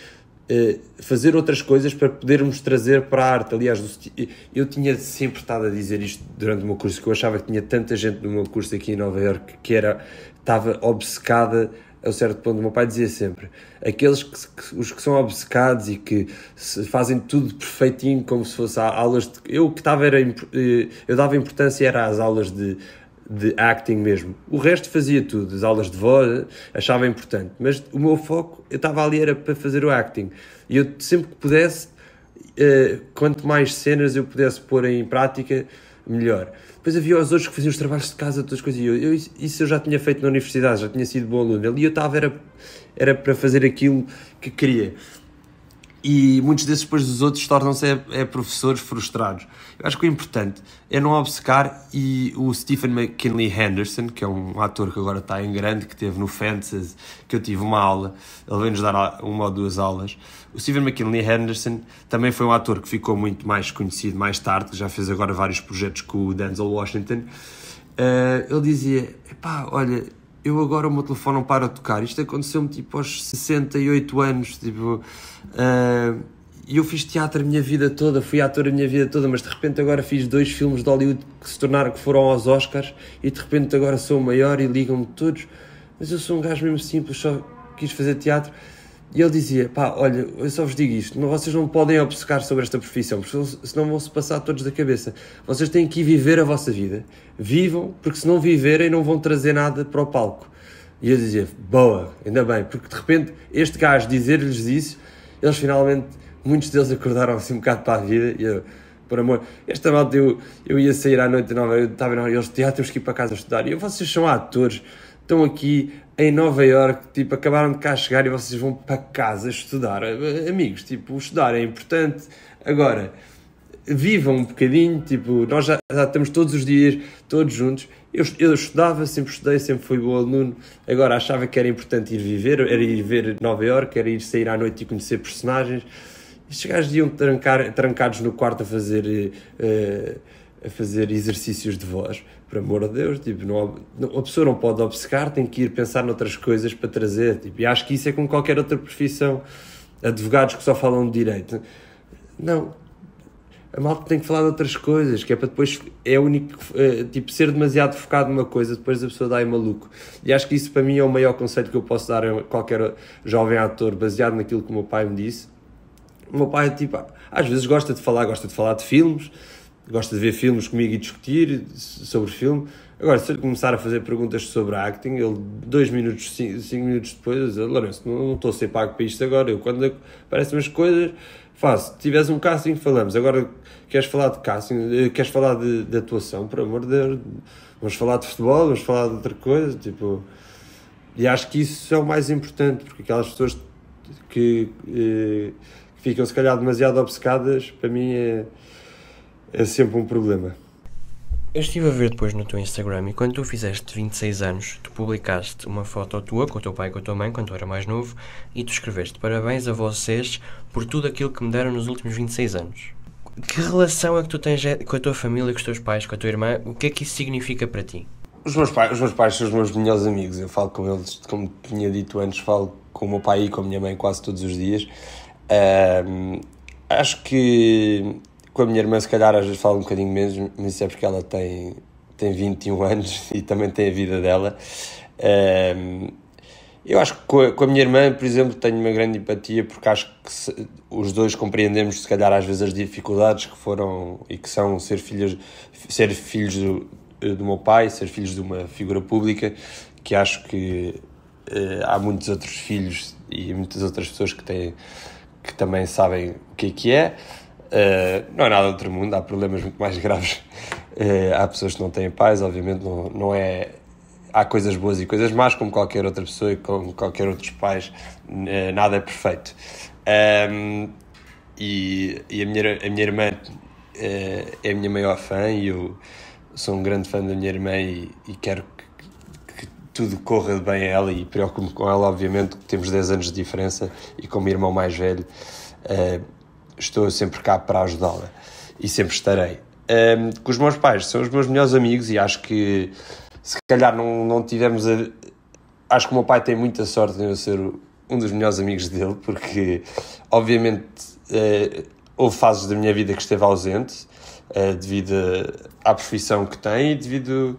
é fazer outras coisas para podermos trazer para a arte. Aliás, eu tinha sempre estado a dizer isto durante o meu curso, que eu achava que tinha tanta gente no meu curso aqui em Nova Iorque que era estava obcecada a um certo ponto. O meu pai dizia sempre: aqueles que, que, os que são obcecados e que fazem tudo perfeitinho, como se fosse aulas de. Eu que estava era. Eh, eu dava importância era às aulas de, de acting mesmo. O resto fazia tudo, as aulas de voz achava importante, mas o meu foco, eu estava ali era para fazer o acting. E eu sempre que pudesse, eh, quanto mais cenas eu pudesse pôr em prática melhor. Depois havia os outros que faziam os trabalhos de casa, todas as coisas, e eu, eu, isso eu já tinha feito na universidade, já tinha sido bom aluno, ali eu estava, era, era para fazer aquilo que queria e muitos desses depois dos outros tornam-se é, é, professores frustrados. Eu acho que o importante é não obcecar e o Stephen McKinley Henderson, que é um ator que agora está em grande, que teve no Fences, que eu tive uma aula, ele veio-nos dar uma ou duas aulas. O Stephen McKinley Henderson também foi um ator que ficou muito mais conhecido mais tarde, que já fez agora vários projetos com o Denzel Washington. Uh, ele dizia, pá, olha, eu agora o meu telefone não para de tocar. Isto aconteceu-me tipo aos 68 anos, tipo. Uh, eu fiz teatro a minha vida toda, fui ator a minha vida toda, mas de repente agora fiz dois filmes de Hollywood que se tornaram, que foram aos Oscars, e de repente agora sou o maior e ligam-me todos. Mas eu sou um gajo mesmo simples, só quis fazer teatro. E ele dizia: pá, olha, eu só vos digo isto, não, vocês não podem obcecar sobre esta profissão, porque senão vão se passar todos da cabeça. Vocês têm que ir viver a vossa vida. Vivam, porque se não viverem, não vão trazer nada para o palco. E eu dizia: boa, ainda bem, porque de repente este gajo dizer-lhes isso, eles finalmente, muitos deles acordaram assim um bocado para a vida. E eu, por amor, esta malta eu, eu ia sair à noite, não, eu estava, não, eles, ah, temos que ir para casa estudar. E eu, vocês são atores estão aqui em Nova York, tipo, acabaram de cá chegar e vocês vão para casa estudar. Amigos, tipo, estudar é importante. Agora, vivam um bocadinho, tipo, nós já, já estamos todos os dias, todos juntos. Eu, eu estudava, sempre estudei, sempre fui bom aluno. Agora achava que era importante ir viver, era ir ver Nova York, era ir sair à noite e conhecer personagens. Estes gajos iam trancar, trancados no quarto a fazer. Uh, a fazer exercícios de voz, por amor de Deus, tipo, não, não, a pessoa não pode obcecar, tem que ir pensar noutras coisas para trazer, tipo, e acho que isso é como qualquer outra profissão, advogados que só falam de direito, não, a malta tem que falar de outras coisas, que é para depois, é único, eh, tipo, ser demasiado focado numa coisa, depois a pessoa dá em maluco, e acho que isso para mim é o maior conselho que eu posso dar a qualquer jovem ator, baseado naquilo que o meu pai me disse, o meu pai, tipo, às vezes gosta de falar, gosta de falar de filmes, gosta de ver filmes comigo e discutir sobre filme. Agora, se ele começar a fazer perguntas sobre acting, ele, dois minutos, cinco, cinco minutos depois, diz, Lourenço, não, não estou a ser pago para isto agora. Eu, quando é aparecem umas coisas, faço. Se tiveres um casting, falamos. Agora, queres falar de casting? Eh, queres falar de, de atuação? Por amor de Deus, vamos falar de futebol, vamos falar de outra coisa. Tipo, e acho que isso é o mais importante, porque aquelas pessoas que, eh, que ficam, se calhar, demasiado obcecadas, para mim é é sempre um problema. Eu estive a ver depois no teu Instagram e quando tu fizeste 26 anos, tu publicaste uma foto tua com o teu pai e com a tua mãe quando tu era mais novo e tu escreveste parabéns a vocês por tudo aquilo que me deram nos últimos 26 anos. Que relação é que tu tens com a tua família, com os teus pais, com a tua irmã? O que é que isso significa para ti? Os meus, pais, os meus pais são os meus melhores amigos. Eu falo com eles, como tinha dito antes, falo com o meu pai e com a minha mãe quase todos os dias. Um, acho que com a minha irmã, se calhar, às vezes falo um bocadinho menos, mas isso é porque ela tem, tem 21 anos *laughs* e também tem a vida dela. Um, eu acho que com a, com a, minha irmã, por exemplo, tenho uma grande empatia porque acho que se, os dois compreendemos, se calhar, às vezes as dificuldades que foram e que são ser filhos, ser filhos do, do meu pai, ser filhos de uma figura pública, que acho que uh, há muitos outros filhos e muitas outras pessoas que têm que também sabem o que é que é eh, não é nada do outro mundo, há problemas muito mais graves. Uh, há pessoas que não têm paz, obviamente não, não é. Há coisas boas e coisas más, como qualquer outra pessoa e como qualquer outros pais, uh, nada é perfeito. Um, e e a, minha, a minha irmã é a minha maior fã e eu sou um grande fã da minha irmã e, e quero que, tudo corra bem a ela e preocupo-me com ela, obviamente, que temos 10 anos de diferença e como irmão mais velho estou sempre cá para ajudá-la e sempre estarei. Um, os meus pais são os meus melhores amigos e acho que se calhar não, não tivemos a... Acho que o meu pai tem muita sorte em eu ser um dos melhores amigos dele, porque obviamente uh, houve fases da minha vida que esteve ausente uh, devido à profissão que tem e devido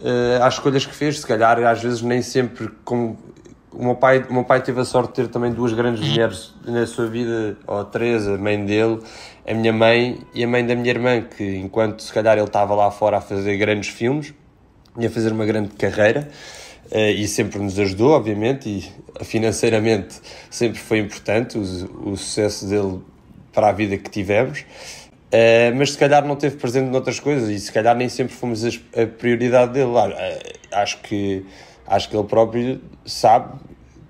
uh, às escolhas que fez. Se calhar às vezes nem sempre com, o meu pai, o meu pai teve a sorte de ter também duas grandes mulheres na sua vida, ou três, a mãe dele, a minha mãe e a mãe da minha irmã, que enquanto se calhar ele estava lá fora a fazer grandes filmes e a fazer uma grande carreira, eh, e sempre nos ajudou, obviamente, e financeiramente sempre foi importante o, o sucesso dele para a vida que tivemos. Uh, mas se calhar não teve presente noutras coisas e se calhar nem sempre fomos a prioridade dele. Eh, acho que acho que ele próprio sabe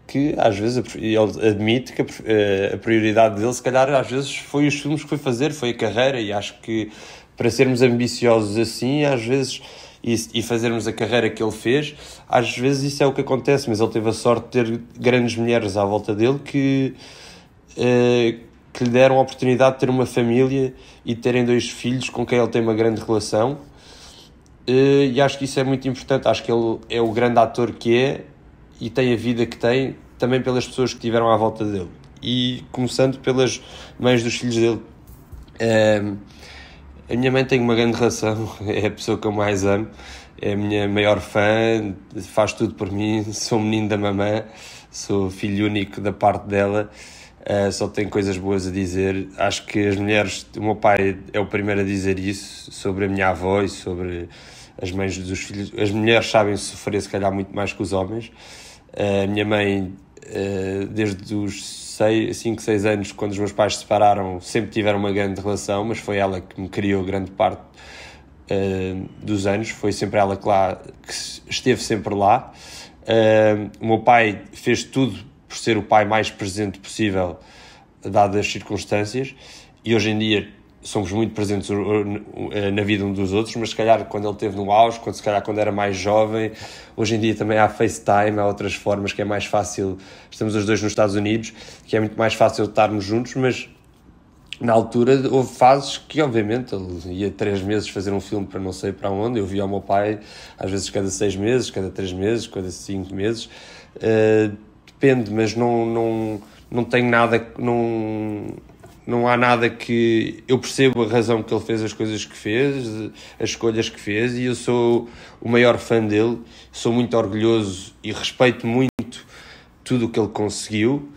que às vezes ele admite que eh, a prioridade dele, se calhar, às vezes foi os filmes que foi fazer, foi a carreira, e acho que para sermos ambiciosos assim, às vezes, e, e fazermos a carreira que ele fez, às vezes isso é o que acontece, mas ele teve a sorte de ter grandes mulheres à volta dele que, eh, que lhe deram a oportunidade de ter uma família e terem dois filhos com quem ele tem uma grande relação eh, e acho que isso é muito importante. Acho que ele é o grande ator que é e tem a vida que tem também pelas pessoas que tiveram à volta dele e começando pelas mães dos filhos dele. Um, ehm, a minha mãe tem uma grande relação, *laughs* é a pessoa que eu mais amo, é a minha maior fã, faz tudo por mim, *laughs* sou menino da mamã, sou filho único da parte dela, uh, só tem coisas boas a dizer. Acho que as mulheres, o meu pai é o primeiro a dizer isso sobre a minha avó e sobre as mães dos filhos, as mulheres sabem sofrer se calhar muito mais que os homens. Eh, a minha mãe, eh, desde os 5, 6 anos, quando os meus pais se separaram, sempre tiveram uma grande relação, mas foi ela que me criou grande parte eh, dos anos, foi sempre ela que lá, que esteve sempre lá. o meu pai fez tudo por ser o pai mais presente possível, dadas as circunstâncias, e hoje em dia somos muito presentes eh, na vida um dos outros, mas se calhar quando ele esteve no auge, quando, se calhar quando era mais jovem, hoje em dia também há FaceTime, há outras formas que é mais fácil, estamos os dois nos Estados Unidos, que é muito mais fácil estarmos juntos, mas na altura houve fases que obviamente ele ia três meses fazer um filme para não sei para onde, eu via ao meu pai às vezes cada seis meses, cada três meses, cada cinco meses, uh, depende, mas não, não, não tenho nada, não não há nada que. Eu percebo a razão que ele fez as coisas que fez, as escolhas que fez, e eu sou o maior fã dele, sou muito orgulhoso e respeito muito tudo o que ele conseguiu,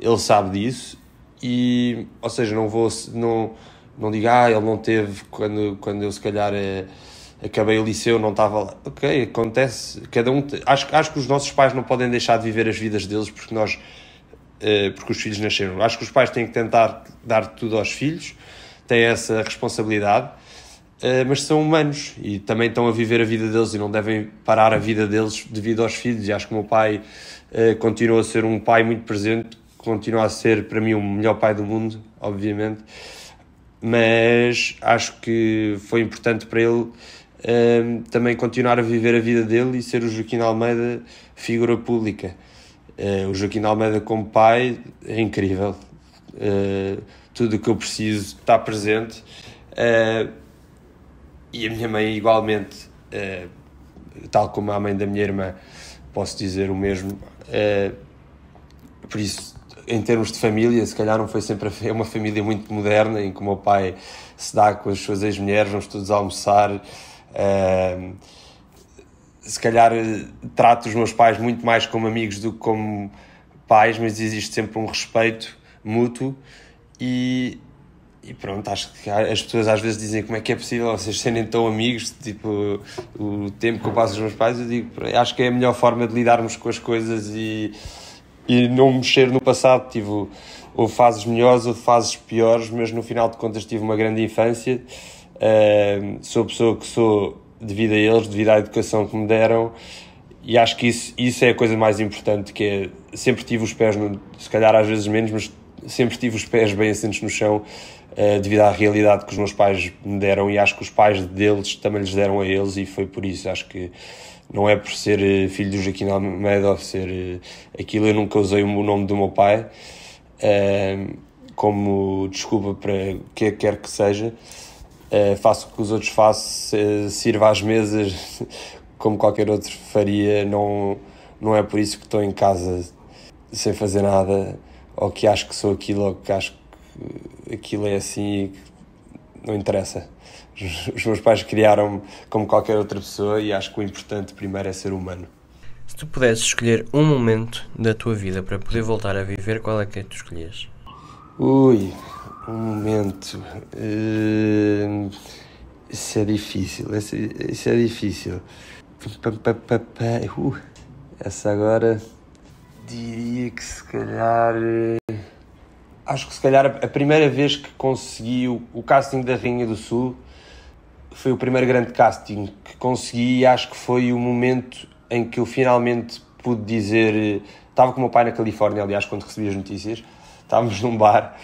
ele sabe disso, e, ou seja, não vou. Não, não diga, ah, ele não teve quando, quando eu se calhar é, acabei o liceu, não estava lá. Ok, acontece, cada um. Acho, acho que os nossos pais não podem deixar de viver as vidas deles porque nós eh, porque os filhos nasceram. Acho que os pais têm que tentar dar tudo aos filhos, têm essa responsabilidade, eh, mas são humanos e também estão a viver a vida deles e não devem parar a vida deles devido aos filhos. E acho que o meu pai eh, continua a ser um pai muito presente, continua a ser para mim o melhor pai do mundo, obviamente, mas acho que foi importante para ele. também continuar a viver a vida dele e ser o Joaquim Almeida figura pública. Uh, o Joaquim Almeida como pai é incrível. Uh, tudo o que eu preciso está presente. Uh, e a minha mãe igualmente, tal como a mãe da minha irmã, posso dizer o mesmo. por isso, em termos de família, se calhar não foi sempre é uma família muito moderna em que o meu pai se dá com as suas ex-mulheres, vamos todos almoçar. Uh, se calhar eh, trato os meus pais muito mais como amigos do que como pais, mas existe sempre um respeito mútuo e, e pronto, acho que as pessoas às vezes dizem como é que é possível vocês serem tão amigos, tipo, o tempo que eu passo com os meus pais, eu digo, acho que é a melhor forma de lidarmos com as coisas e, e não mexer no passado, tipo, ou fases melhores, ou fases piores, mas no final de contas tive uma grande infância, uh, sou pessoa que sou devido a eles, devido à educação que me deram. E acho que isso, isso é a coisa mais importante, que é, sempre tive os pés, no, se calhar às vezes menos, mas sempre tive os pés bem assentes no chão uh, devido à realidade que os meus pais me deram e acho que os pais deles também lhes deram a eles e foi por isso, acho que não é por ser eh, filho do Joaquim Almeida ou ser uh, aquilo, eu nunca usei o nome do meu pai uh, como desculpa para que quer que seja, eh, faço o que os outros fazem, sirvo às mesas *laughs* como qualquer outro faria, não, não é por isso que estou em casa sem fazer nada, ou que acho que sou aquilo, ou que acho que aquilo é assim, não interessa. *laughs* Os meus pais criaram-me como qualquer outra pessoa e acho que o importante primeiro é ser humano. Se tu pudesses escolher um momento da tua vida para poder voltar a viver, qual é que tu escolhias? Ui, um momento. Uh, isso é difícil. Isso, isso é difícil. Uh, essa agora. Diria que se calhar. Eh, acho que se calhar a primeira vez que consegui o, o casting da Rainha do Sul foi o primeiro grande casting que consegui e acho que foi o momento em que eu finalmente pude dizer. Eh, estava com o meu pai na Califórnia, aliás, quando recebi as notícias, estávamos num bar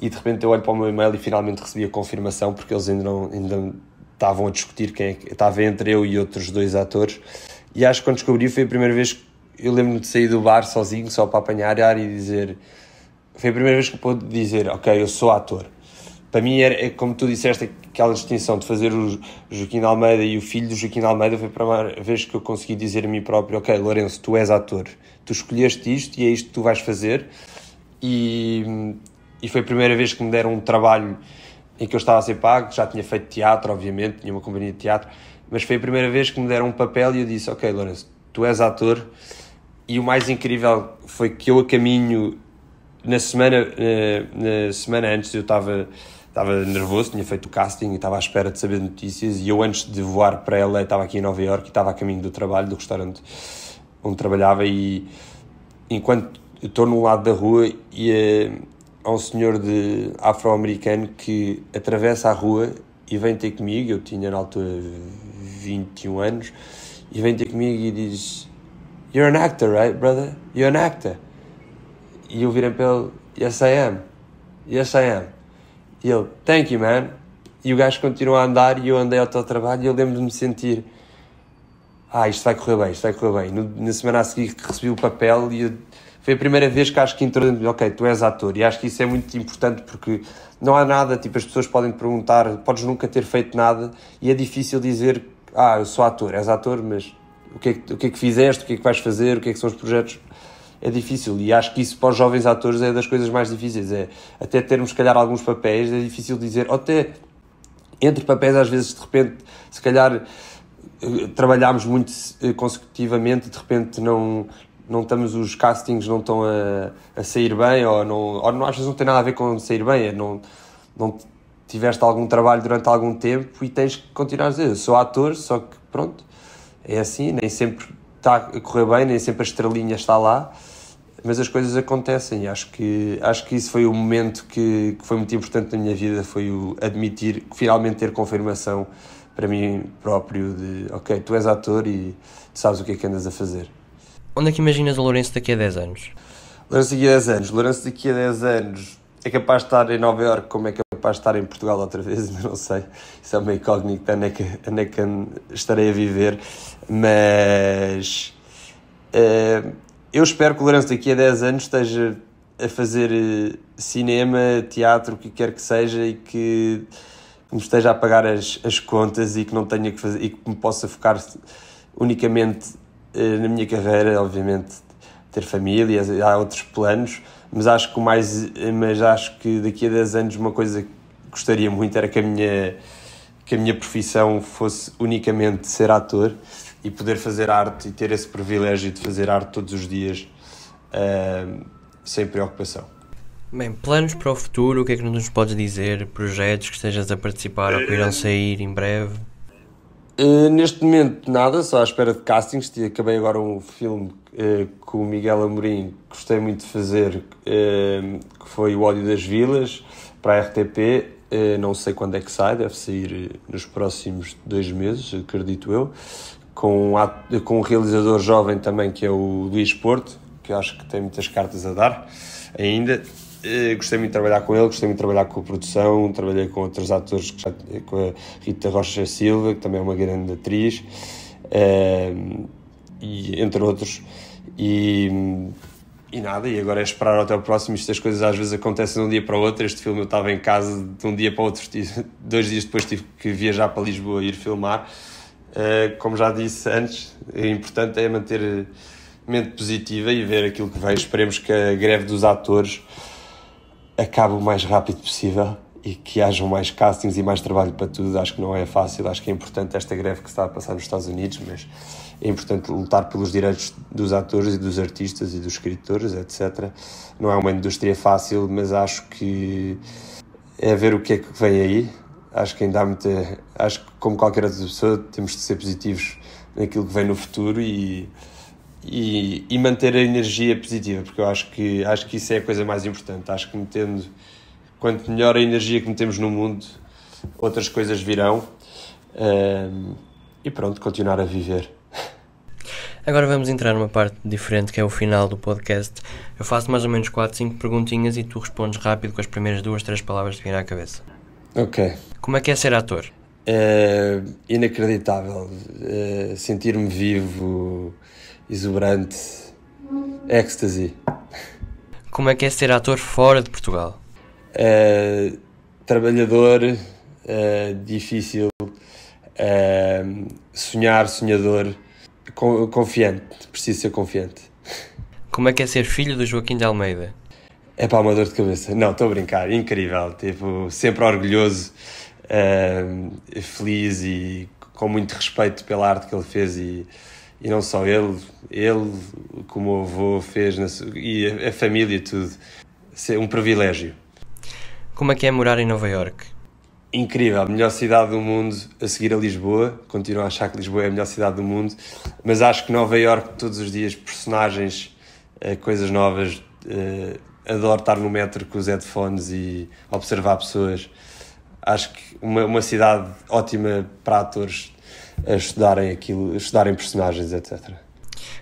e de repente eu olho para o meu e-mail e finalmente recebi a confirmação porque eles ainda não ainda estavam a discutir quem é estava entre eu e outros dois atores e acho que quando descobri foi a primeira vez que eu lembro-me de sair do bar sozinho só para apanhar ar e dizer foi a primeira vez que pude dizer ok eu sou ator para mim era, é como tu disseste aquela distinção de fazer o Joaquim de Almeida e o filho do Joaquim de Almeida foi a primeira vez que eu consegui dizer a mim próprio ok Lourenço tu és ator tu escolheste isto e é isto que tu vais fazer e e foi a primeira vez que me deram um trabalho em que eu estava a ser pago, já tinha feito teatro, obviamente, tinha uma companhia de teatro, mas foi a primeira vez que me deram um papel e eu disse, ok, Lourenço, tu és ator, e o mais incrível foi que eu a caminho, na semana, eh, na, semana antes, eu estava estava nervoso, tinha feito o casting e estava à espera de saber notícias e eu antes de voar para ela estava aqui em Nova Iorque e estava a caminho do trabalho, do restaurante onde trabalhava e enquanto estou no lado da rua e eh, a um senhor de afro-americano que atravessa a rua e vem ter comigo, eu tinha na altura 21 anos, e vem ter comigo e diz You're an actor, right, brother? You're an actor. E eu virei para ele, Yes, I am. Yes, I am. E ele, Thank you, man. E o gajo continua a andar e eu andei ao teu trabalho e eu lembro-me de sentir Ah, isto vai correr bem, isto vai correr bem. No, na semana a seguir recebi o papel e eu foi a primeira vez que acho que entrou dentro de ok, tu és ator, e acho que isso é muito importante porque não há nada, tipo, as pessoas podem te perguntar, podes nunca ter feito nada, e é difícil dizer, ah, eu sou ator, és ator, mas o que é que, o que, é que fizeste, o que é que vais fazer, o que é que são os projetos. É difícil, e acho que isso para os jovens atores é das coisas mais difíceis. É até termos, se calhar, alguns papéis, é difícil dizer, ou até entre papéis, às vezes, de repente, se calhar eh, trabalhámos muito eh, consecutivamente de repente não, não estamos, os castings não estão a, a sair bem, ou, não, ou não, às vezes não tem nada a ver com sair bem, é não, não tiveste algum trabalho durante algum tempo e tens que continuar a dizer, eu sou ator, só que pronto, é assim, nem sempre está a correr bem, nem sempre a estrelinha está lá, mas as coisas acontecem, acho que, acho que isso foi o momento que, que foi muito importante na minha vida, foi o admitir, finalmente ter confirmação para mim próprio de, ok, tu és ator e tu sabes o que é que andas a fazer. Onde é que imaginas o Lourenço daqui a 10 anos? Lourenço daqui a 10 anos. Lourenço daqui a 10 anos é capaz de estar em Nova Iorque como é capaz de estar em Portugal outra vez, *laughs* mas não sei. Isso é uma incógnita onde é que, onde é que estarei a viver. Mas uh, eu espero que o Lourenço daqui a 10 anos esteja a fazer eh, cinema, teatro, o que quer que seja e que me esteja a pagar as, as contas e que não tenha que fazer e que me possa focar unicamente eh, na minha carreira, obviamente, ter família, há outros planos, mas acho que mais, eh, mas acho que daqui a 10 anos uma coisa que gostaria muito era que a minha que a minha profissão fosse unicamente ser ator e poder fazer arte e ter esse privilégio de fazer arte todos os dias uh, sem preocupação. Bem, planos para o futuro, o que é que nos podes dizer? Projetos que estejas a participar ou que irão sair em breve? Eh, neste momento, nada, só à espera de castings. Acabei agora um filme uh, com o Miguel Amorim, que gostei muito de fazer, uh, que foi O Ódio das Vilas, para a RTP. não sei quando é que sai, deve sair nos próximos dois meses, acredito eu. Com um, ato, com um realizador jovem também, que é o Luís Porto, que acho que tem muitas cartas a dar ainda. Eh, gostei muito de trabalhar com ele, gostei muito de trabalhar com a produção, trabalhei com outros atores, eh, com a Rita Rocha Silva, que também é uma grande atriz, eh, e, entre outros. E, e nada, e agora é esperar até o próximo. Estas coisas às vezes acontecem de um dia para o outro. Este filme eu estava em casa de um dia para o outro, *laughs* dois dias depois tive que viajar para Lisboa e ir filmar. Como já disse antes, o é importante é manter mente positiva e ver aquilo que vem. Esperemos que a greve dos atores acabe o mais rápido possível e que hajam mais castings e mais trabalho para tudo. Acho que não é fácil, acho que é importante esta greve que está a passar nos Estados Unidos, mas é importante lutar pelos direitos dos atores e dos artistas e dos escritores, etc. Não é uma indústria fácil, mas acho que é ver o que é que vem aí. Acho que ainda há muita. Acho que, como qualquer outra pessoa, temos de ser positivos naquilo que vem no futuro e e, e, manter a energia positiva, porque eu acho que, acho que isso é a coisa mais importante. Acho que metendo, quanto melhor a energia que metemos no mundo, outras coisas virão. Um, e pronto, continuar a viver. Agora vamos entrar numa parte diferente que é o final do podcast. Eu faço mais ou menos 4, 5 perguntinhas e tu respondes rápido com as primeiras duas, três palavras que vêm à cabeça. Ok. Como é que é ser ator? É inacreditável. É sentir-me vivo, exuberante ecstasy. Como é que é ser ator fora de Portugal? Uh, trabalhador, uh, difícil, uh, sonhar, sonhador, confiante, preciso ser confiante. Como é que é ser filho do Joaquim de Almeida? É para uma dor de cabeça. Não, estou a brincar, incrível. Tipo, sempre orgulhoso, feliz e com muito respeito pela arte que ele fez e e não só ele, ele, como o avô fez, na, e a, a família, tudo. É um privilégio. Como é que é morar em Nova Iorque? Incrível, a melhor cidade do mundo a seguir a Lisboa. Continuo a achar que Lisboa é a melhor cidade do mundo, mas acho que Nova Iorque todos os dias, personagens, eh, coisas novas. Eh, adoro estar no metro com os headphones e observar pessoas. Acho que uma, uma cidade ótima para atores a estudarem aquilo, a estudarem personagens, etc.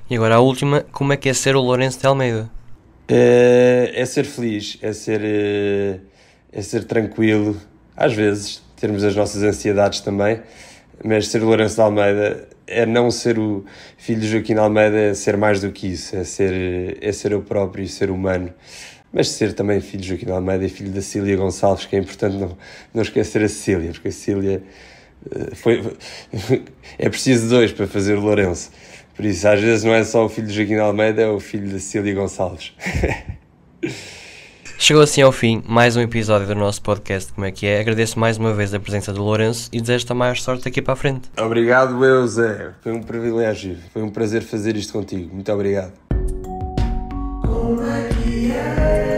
E agora a última, como é que é ser o Lourenço de Almeida? É, é ser feliz, é ser, eh, é ser tranquilo, às vezes, termos as nossas ansiedades também, mas ser o Lourenço de Almeida é não ser o filho de Joaquim de Almeida, é ser mais do que isso, é ser, é ser eu próprio, ser humano mas ser também filho de Joaquim Almeida e filho da Cília Gonçalves, que é importante não, não esquecer a Cília, porque a Cília eh, foi, *laughs* é preciso dois para fazer o Lourenço. Por isso, às vezes, não é só o filho de Joaquim Almeida, é o filho de Cília Gonçalves. *laughs* Chegou assim ao fim mais um episódio do nosso podcast Como é que é. Agradeço mais uma vez a presença do Lourenço e desejo-te a maior sorte aqui para a frente. Obrigado, eu, Zé. Foi um privilégio. Foi um prazer fazer isto contigo. Muito obrigado. Como é que é?